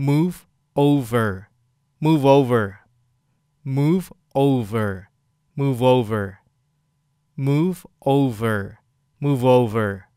move over, move over, move over, move over, move over, move over.